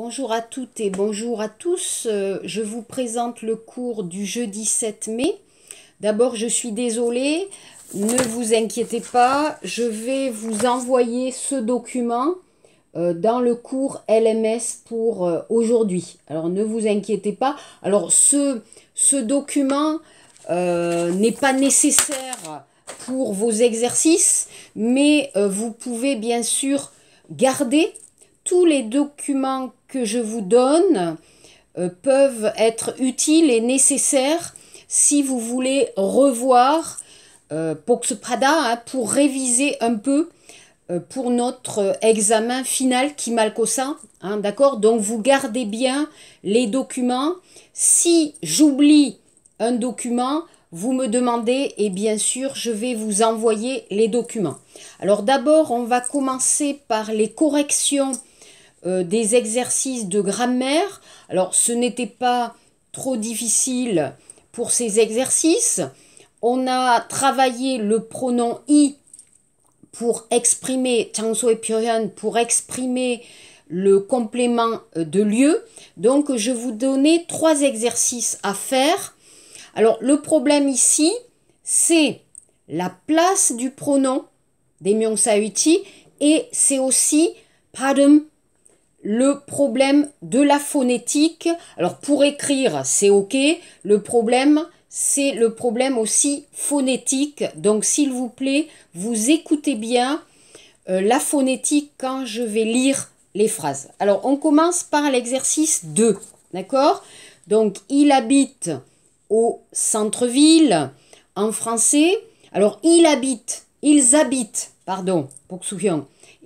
Bonjour à toutes et bonjour à tous. Euh, je vous présente le cours du jeudi 7 mai. D'abord, je suis désolée, ne vous inquiétez pas, je vais vous envoyer ce document euh, dans le cours LMS pour euh, aujourd'hui. Alors ne vous inquiétez pas. Alors ce, ce document n'est pas nécessaire pour vos exercices, mais vous pouvez bien sûr garder tous les documents que je vous donne euh, peuvent être utiles et nécessaires si vous voulez revoir euh, Pox Prada, hein, pour réviser un peu euh, pour notre examen final qui malcosa, hein, d'accord Donc vous gardez bien les documents. Si j'oublie un document, vous me demandez et bien sûr je vais vous envoyer les documents. Alors d'abord on va commencer par les corrections euh, des exercices de grammaire. Alors ce n'était pas trop difficile pour ces exercices. On a travaillé le pronom i pour exprimer, et pour exprimer le complément euh, de lieu. Donc je vous donnais trois exercices à faire. Alors le problème ici, c'est la place du pronom des sauti et c'est aussi padum le problème de la phonétique. Alors pour écrire, c'est OK. Le problème, c'est le problème aussi phonétique. Donc s'il vous plaît, vous écoutez bien euh, la phonétique quand je vais lire les phrases. Alors on commence par l'exercice 2. D'accord Donc il habite au centre-ville en français. Alors il habite, ils habitent, pardon, pour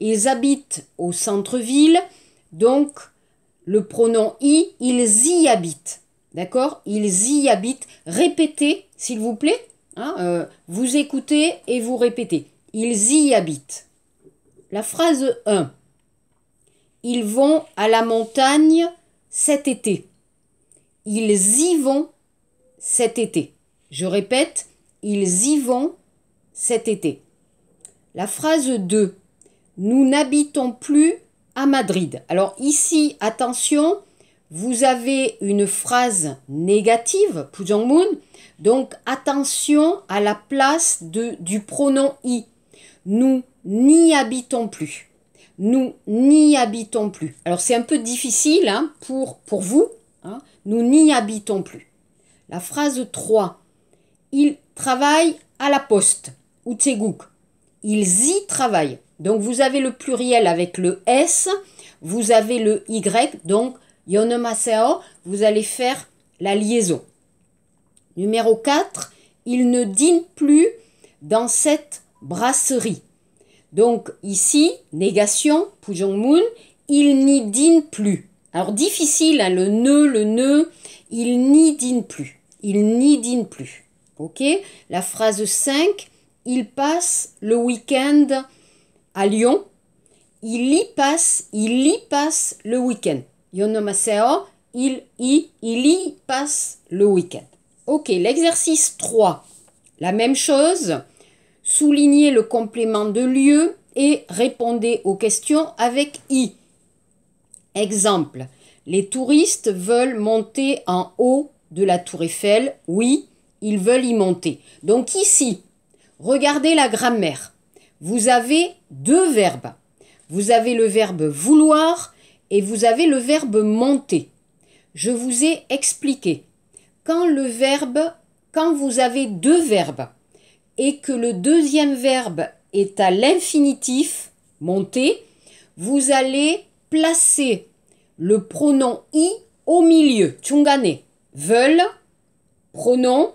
Ils habitent au centre-ville. Donc, le pronom i, ils y habitent. D'accord Ils y habitent. Répétez, s'il vous plaît. Hein, euh, vous écoutez et vous répétez. Ils y habitent. La phrase 1. Ils vont à la montagne cet été. Ils y vont cet été. Je répète, ils y vont cet été. La phrase 2. Nous n'habitons plus à Madrid. Alors ici, attention, vous avez une phrase négative, Moon, donc attention à la place de, du pronom i. Nous n'y habitons plus. Nous n'y habitons plus. Alors c'est un peu difficile hein, pour, pour vous. Hein. nous n'y habitons plus. La phrase 3. Ils travaillent à la poste. Utsegouk. Ils y travaillent. Donc vous avez le pluriel avec le S, vous avez le Y, donc Yonemaseo, vous allez faire la liaison. Numéro 4, il ne dîne plus dans cette brasserie. Donc ici, négation, Pujong Moon, il n'y dîne plus. Alors difficile, hein, le nœud, le nœud, il n'y dîne plus. Il n'y dîne plus. Ok La phrase 5, il passe le week-end à Lyon, il y passe, il y passe le week-end. Oh, il y, il y passe le week-end. Ok, l'exercice 3, la même chose. Soulignez le complément de lieu et répondez aux questions avec i. Exemple, les touristes veulent monter en haut de la tour Eiffel. Oui, ils veulent y monter. Donc ici, regardez la grammaire vous avez deux verbes. Vous avez le verbe vouloir et vous avez le verbe monter. Je vous ai expliqué. Quand le verbe, quand vous avez deux verbes et que le deuxième verbe est à l'infinitif, monter, vous allez placer le pronom i au milieu, Tchungane, veulent, pronom,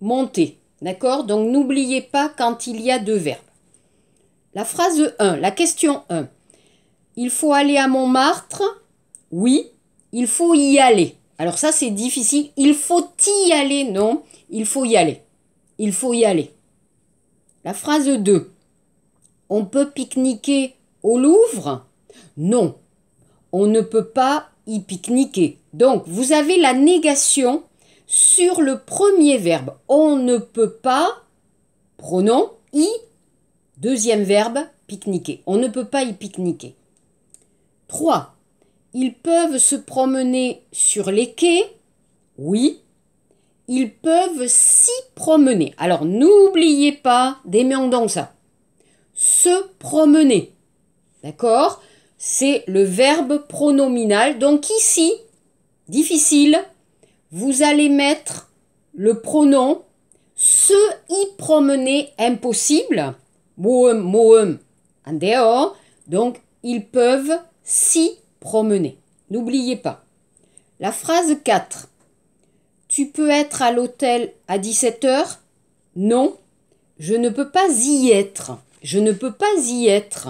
monter. D'accord Donc n'oubliez pas quand il y a deux verbes. La phrase 1, la question 1. Il faut aller à Montmartre Oui. Il faut y aller. Alors ça, c'est difficile. Il faut y aller Non. Il faut y aller. Il faut y aller. La phrase 2. On peut pique-niquer au Louvre Non. On ne peut pas y pique-niquer. Donc, vous avez la négation sur le premier verbe. On ne peut pas, pronom, y Deuxième verbe, pique-niquer. On ne peut pas y pique-niquer. 3. Ils peuvent se promener sur les quais. Oui. Ils peuvent s'y promener. Alors n'oubliez pas, en dans ça. Se promener. D'accord C'est le verbe pronominal. Donc ici, difficile, vous allez mettre le pronom se y promener impossible donc, ils peuvent s'y promener. N'oubliez pas. La phrase 4. Tu peux être à l'hôtel à 17h Non, je ne peux pas y être. Je ne peux pas y être.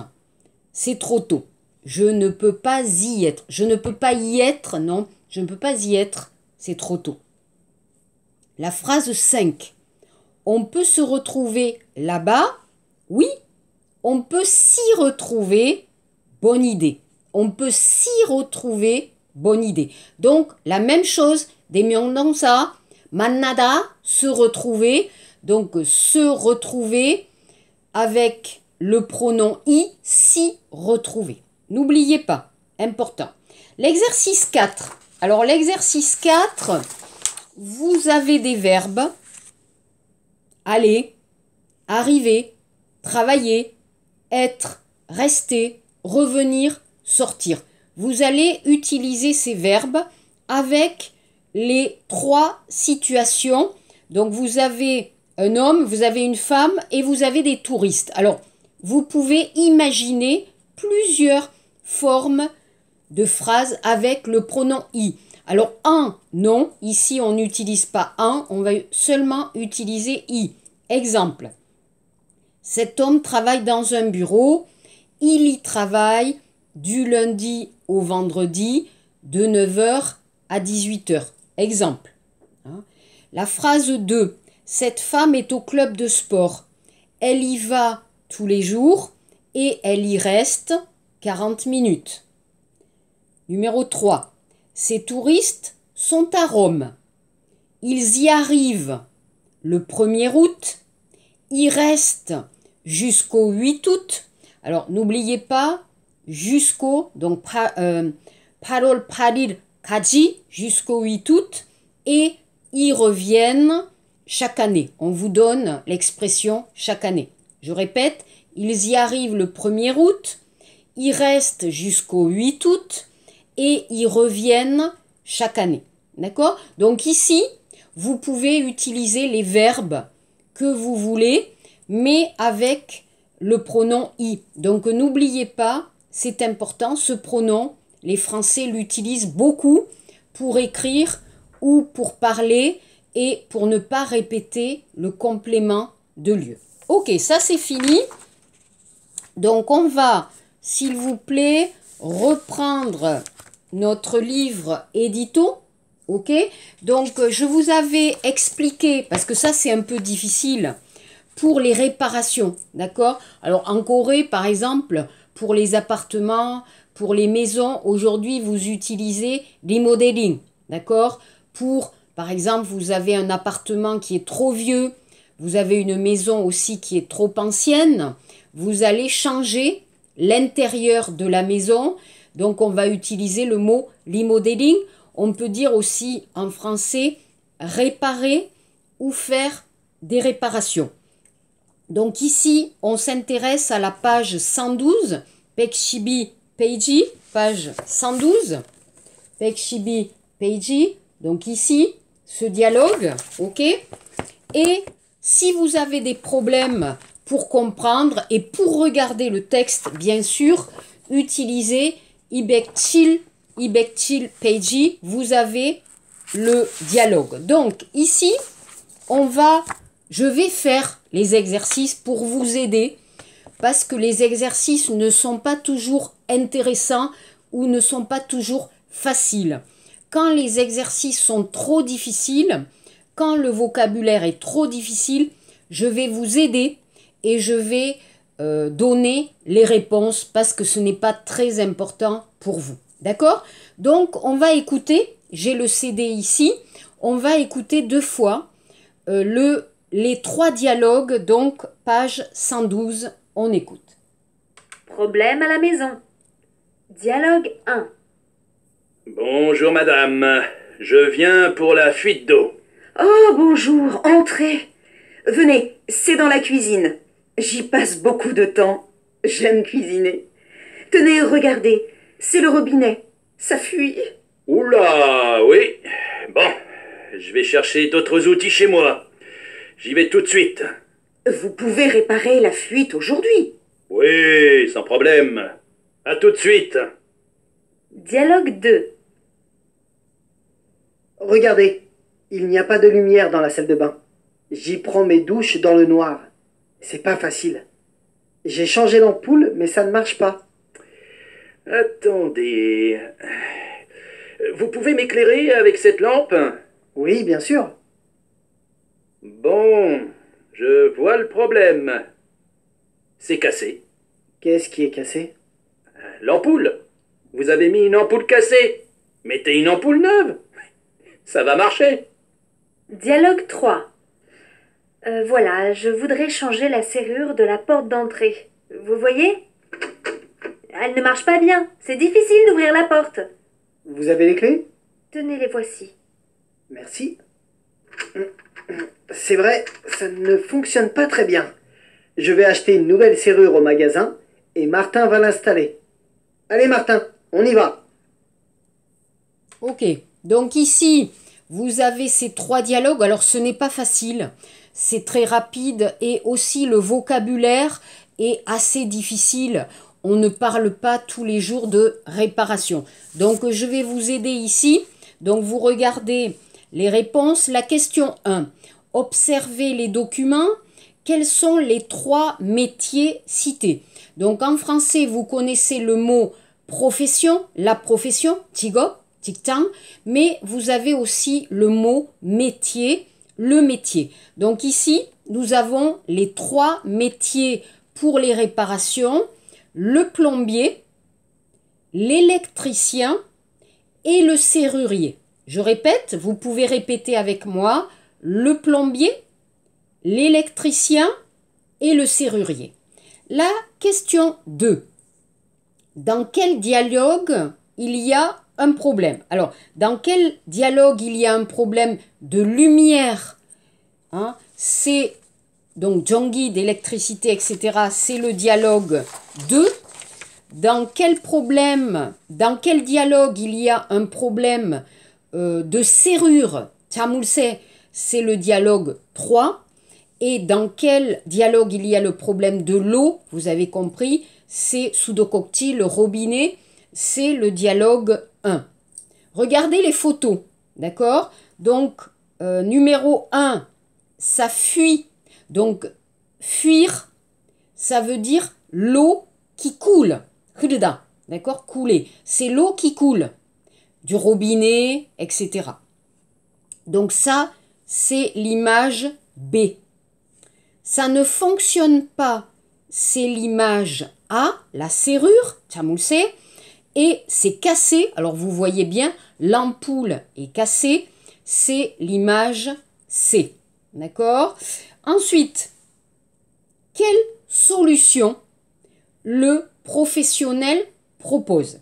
C'est trop tôt. Je ne peux pas y être. Je ne peux pas y être. Non, je ne peux pas y être. C'est trop tôt. La phrase 5. On peut se retrouver là-bas oui, on peut s'y retrouver, bonne idée. On peut s'y retrouver, bonne idée. Donc, la même chose, dans ça, manada, se retrouver. Donc, se retrouver avec le pronom i, s'y retrouver. N'oubliez pas, important. L'exercice 4. Alors, l'exercice 4, vous avez des verbes aller, arriver, travailler, être, rester, revenir, sortir. Vous allez utiliser ces verbes avec les trois situations. Donc vous avez un homme, vous avez une femme et vous avez des touristes. Alors vous pouvez imaginer plusieurs formes de phrases avec le pronom i. Alors un, non, ici on n'utilise pas un, on va seulement utiliser i. Exemple. Cet homme travaille dans un bureau, il y travaille du lundi au vendredi de 9h à 18h. Exemple. Hein. La phrase 2. Cette femme est au club de sport. Elle y va tous les jours et elle y reste 40 minutes. Numéro 3. Ces touristes sont à Rome. Ils y arrivent le 1er août. ils restent jusqu'au 8 août. Alors n'oubliez pas, jusqu'au, donc euh, jusqu'au 8 août, et ils reviennent chaque année. On vous donne l'expression chaque année. Je répète, ils y arrivent le 1er août, ils restent jusqu'au 8 août, et ils reviennent chaque année. D'accord Donc ici, vous pouvez utiliser les verbes que vous voulez mais avec le pronom i. Donc n'oubliez pas, c'est important, ce pronom, les Français l'utilisent beaucoup pour écrire ou pour parler et pour ne pas répéter le complément de lieu. Ok, ça c'est fini. Donc on va, s'il vous plaît, reprendre notre livre édito. Ok, donc je vous avais expliqué, parce que ça c'est un peu difficile, pour les réparations, d'accord Alors en Corée, par exemple, pour les appartements, pour les maisons, aujourd'hui, vous utilisez remodeling, d'accord Pour, par exemple, vous avez un appartement qui est trop vieux, vous avez une maison aussi qui est trop ancienne, vous allez changer l'intérieur de la maison. Donc on va utiliser le mot remodeling. On peut dire aussi en français réparer ou faire des réparations. Donc ici, on s'intéresse à la page 112, Pekshibi Peiji, page 112, Pekshibi Peiji. Donc ici, ce dialogue, ok Et si vous avez des problèmes pour comprendre et pour regarder le texte, bien sûr, utilisez ibektil ibektil Peiji, vous avez le dialogue. Donc ici, on va je vais faire les exercices pour vous aider parce que les exercices ne sont pas toujours intéressants ou ne sont pas toujours faciles. Quand les exercices sont trop difficiles, quand le vocabulaire est trop difficile, je vais vous aider et je vais euh, donner les réponses parce que ce n'est pas très important pour vous. D'accord Donc on va écouter, j'ai le CD ici, on va écouter deux fois euh, le les trois dialogues, donc, page 112, on écoute. Problème à la maison. Dialogue 1. Bonjour madame, je viens pour la fuite d'eau. Oh bonjour, entrez. Venez, c'est dans la cuisine. J'y passe beaucoup de temps. J'aime cuisiner. Tenez, regardez, c'est le robinet. Ça fuit. Oula, oui. Bon, je vais chercher d'autres outils chez moi. J'y vais tout de suite. Vous pouvez réparer la fuite aujourd'hui. Oui, sans problème. À tout de suite. Dialogue 2. Regardez, il n'y a pas de lumière dans la salle de bain. J'y prends mes douches dans le noir. C'est pas facile. J'ai changé l'ampoule, mais ça ne marche pas. Attendez. Vous pouvez m'éclairer avec cette lampe Oui, bien sûr. Bon, je vois le problème. C'est cassé. Qu'est-ce qui est cassé euh, L'ampoule. Vous avez mis une ampoule cassée. Mettez une ampoule neuve. Ça va marcher. Dialogue 3. Euh, voilà, je voudrais changer la serrure de la porte d'entrée. Vous voyez Elle ne marche pas bien. C'est difficile d'ouvrir la porte. Vous avez les clés Tenez, les voici. Merci. C'est vrai, ça ne fonctionne pas très bien. Je vais acheter une nouvelle serrure au magasin et Martin va l'installer. Allez Martin, on y va. Ok, donc ici, vous avez ces trois dialogues. Alors ce n'est pas facile, c'est très rapide et aussi le vocabulaire est assez difficile. On ne parle pas tous les jours de réparation. Donc je vais vous aider ici. Donc vous regardez les réponses, la question 1. Observez les documents. Quels sont les trois métiers cités Donc en français, vous connaissez le mot profession, la profession, tigo, tic mais vous avez aussi le mot métier, le métier. Donc ici, nous avons les trois métiers pour les réparations, le plombier, l'électricien et le serrurier. Je répète, vous pouvez répéter avec moi le plombier, l'électricien et le serrurier. La question 2. Dans quel dialogue il y a un problème Alors, dans quel dialogue il y a un problème de lumière hein? C'est donc Jongi d'électricité, etc. C'est le dialogue 2. Dans quel problème, dans quel dialogue il y a un problème euh, de serrure. Tamulse, c'est le dialogue 3. Et dans quel dialogue il y a le problème de l'eau Vous avez compris, c'est Sudokokti, le robinet, c'est le dialogue 1. Regardez les photos, d'accord Donc, euh, numéro 1, ça fuit. Donc, fuir, ça veut dire l'eau qui coule. D'accord Couler. C'est l'eau qui coule du robinet, etc. Donc ça, c'est l'image B. Ça ne fonctionne pas, c'est l'image A, la serrure, C et c'est cassé. Alors vous voyez bien, l'ampoule est cassée, c'est l'image C. D'accord Ensuite, quelle solution le professionnel propose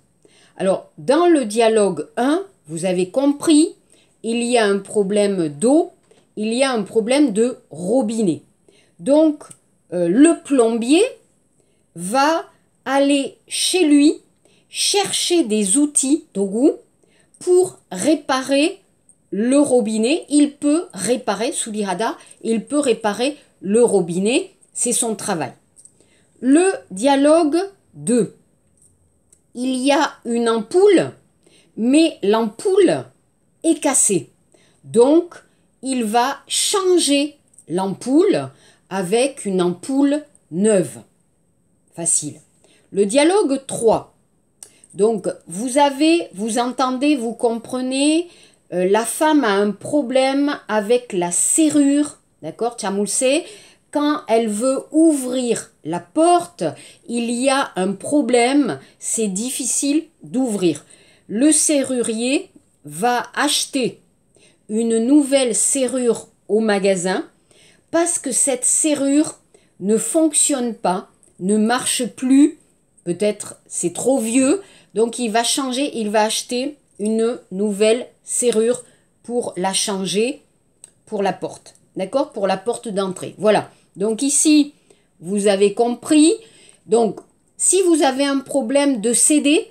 alors, dans le dialogue 1, vous avez compris, il y a un problème d'eau, il y a un problème de robinet. Donc, euh, le plombier va aller chez lui chercher des outils goût pour réparer le robinet. Il peut réparer, l'Irada, il peut réparer le robinet. C'est son travail. Le dialogue 2 il y a une ampoule, mais l'ampoule est cassée. Donc, il va changer l'ampoule avec une ampoule neuve. Facile. Le dialogue 3. Donc, vous avez, vous entendez, vous comprenez, euh, la femme a un problème avec la serrure, d'accord Tchamoulse quand elle veut ouvrir la porte, il y a un problème, c'est difficile d'ouvrir. Le serrurier va acheter une nouvelle serrure au magasin parce que cette serrure ne fonctionne pas, ne marche plus, peut-être c'est trop vieux, donc il va changer, il va acheter une nouvelle serrure pour la changer pour la porte. D'accord Pour la porte d'entrée. Voilà. Donc ici, vous avez compris. Donc, si vous avez un problème de CD,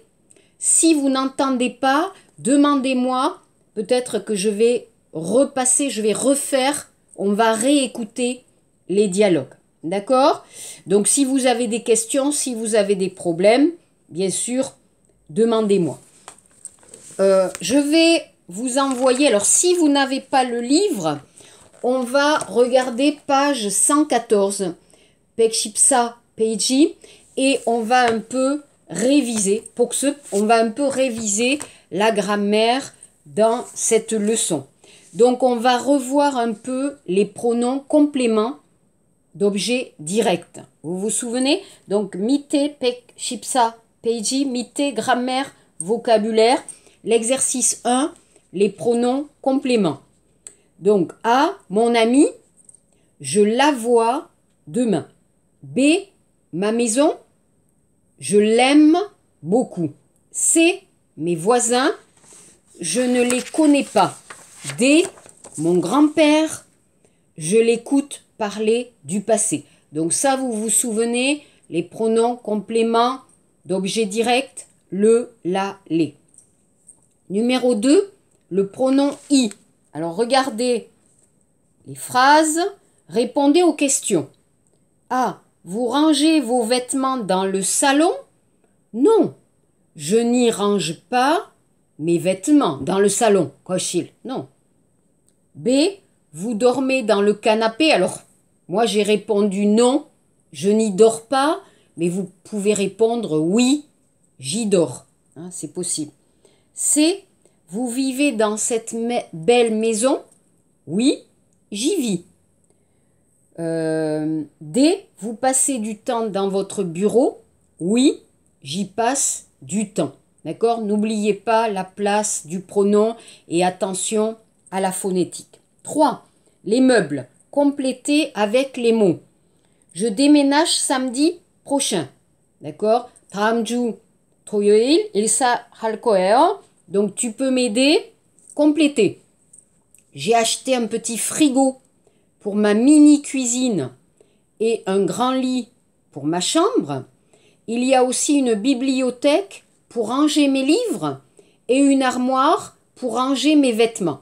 si vous n'entendez pas, demandez-moi. Peut-être que je vais repasser, je vais refaire. On va réécouter les dialogues. D'accord Donc, si vous avez des questions, si vous avez des problèmes, bien sûr, demandez-moi. Euh, je vais vous envoyer, alors si vous n'avez pas le livre, on va regarder page 114, Pekshipsa Peiji, et on va un peu réviser, on va un peu réviser la grammaire dans cette leçon. Donc on va revoir un peu les pronoms compléments d'objets directs. Vous vous souvenez Donc mite, Chipsa, peiji, mite, grammaire, vocabulaire. L'exercice 1, les pronoms compléments. Donc A, mon ami, je la vois demain. B, ma maison, je l'aime beaucoup. C, mes voisins, je ne les connais pas. D, mon grand-père, je l'écoute parler du passé. Donc ça, vous vous souvenez, les pronoms compléments d'objet direct, le, la, les. Numéro 2, le pronom i. Alors regardez les phrases, répondez aux questions. A. Ah, vous rangez vos vêtements dans le salon Non. Je n'y range pas mes vêtements dans le salon, Cochille. Non. B. Vous dormez dans le canapé Alors, moi j'ai répondu non, je n'y dors pas, mais vous pouvez répondre oui, j'y dors. Hein, c'est possible. C. Vous vivez dans cette belle maison Oui, j'y vis. Euh, D. Vous passez du temps dans votre bureau Oui, j'y passe du temps. D'accord N'oubliez pas la place du pronom et attention à la phonétique. 3. Les meubles. Complétez avec les mots. Je déménage samedi prochain. D'accord Tamju ilsa donc tu peux m'aider, compléter. J'ai acheté un petit frigo pour ma mini cuisine et un grand lit pour ma chambre. Il y a aussi une bibliothèque pour ranger mes livres et une armoire pour ranger mes vêtements.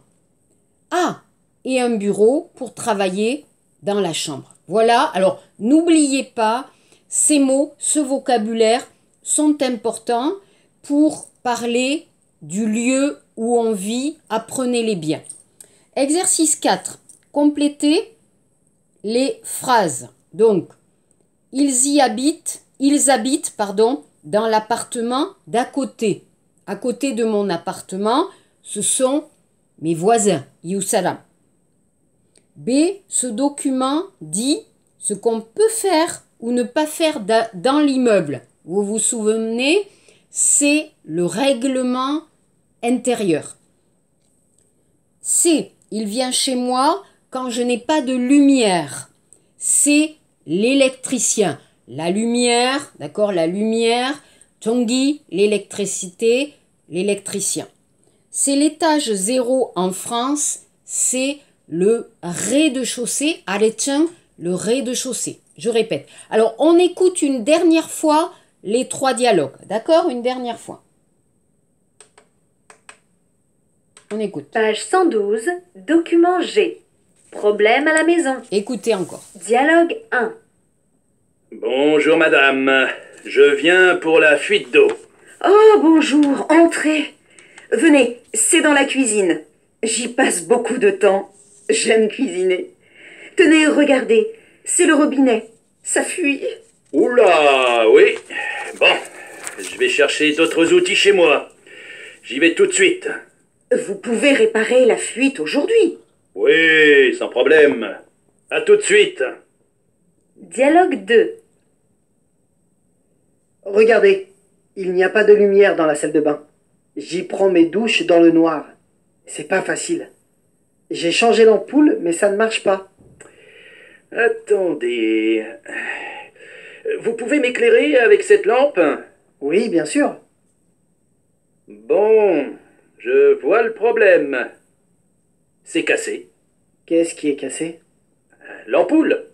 Ah, et un bureau pour travailler dans la chambre. Voilà, alors n'oubliez pas, ces mots, ce vocabulaire sont importants pour parler du lieu où on vit, apprenez-les bien. Exercice 4. Complétez les phrases. Donc, ils y habitent, ils habitent, pardon, dans l'appartement d'à côté. À côté de mon appartement, ce sont mes voisins, Youssalam. B. Ce document dit ce qu'on peut faire ou ne pas faire dans l'immeuble. Vous vous souvenez, c'est le règlement intérieur. C'est, il vient chez moi quand je n'ai pas de lumière. C'est l'électricien. La lumière, d'accord, la lumière, Tongi, l'électricité, l'électricien. C'est l'étage zéro en France, c'est le rez-de-chaussée, tien le rez-de-chaussée. Je répète. Alors, on écoute une dernière fois les trois dialogues. D'accord Une dernière fois. On écoute. Page 112, document G. Problème à la maison. Écoutez encore. Dialogue 1. Bonjour madame, je viens pour la fuite d'eau. Oh bonjour, entrez. Venez, c'est dans la cuisine. J'y passe beaucoup de temps. J'aime cuisiner. Tenez, regardez, c'est le robinet. Ça fuit. Oula, oui. Bon, je vais chercher d'autres outils chez moi. J'y vais tout de suite. Vous pouvez réparer la fuite aujourd'hui. Oui, sans problème. À tout de suite. Dialogue 2. Regardez, il n'y a pas de lumière dans la salle de bain. J'y prends mes douches dans le noir. C'est pas facile. J'ai changé l'ampoule, mais ça ne marche pas. Attendez. Vous pouvez m'éclairer avec cette lampe Oui, bien sûr. Bon, je vois le problème. C'est cassé. Qu'est-ce qui est cassé L'ampoule.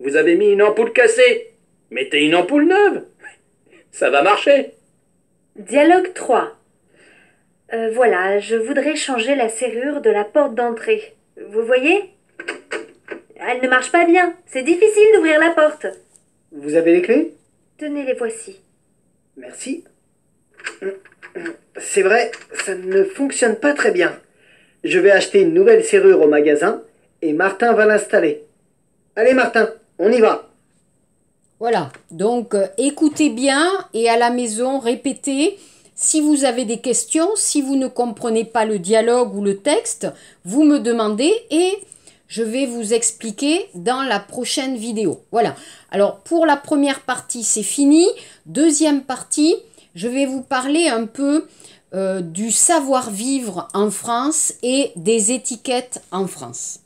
Vous avez mis une ampoule cassée. Mettez une ampoule neuve. Ça va marcher. Dialogue 3. Euh, voilà, je voudrais changer la serrure de la porte d'entrée. Vous voyez Elle ne marche pas bien. C'est difficile d'ouvrir la porte. Vous avez les clés Tenez, les voici. Merci. C'est vrai, ça ne fonctionne pas très bien. Je vais acheter une nouvelle serrure au magasin et Martin va l'installer. Allez Martin, on y va. Voilà, donc euh, écoutez bien et à la maison, répétez. Si vous avez des questions, si vous ne comprenez pas le dialogue ou le texte, vous me demandez et je vais vous expliquer dans la prochaine vidéo. Voilà. Alors, pour la première partie, c'est fini. Deuxième partie, je vais vous parler un peu euh, du savoir-vivre en France et des étiquettes en France.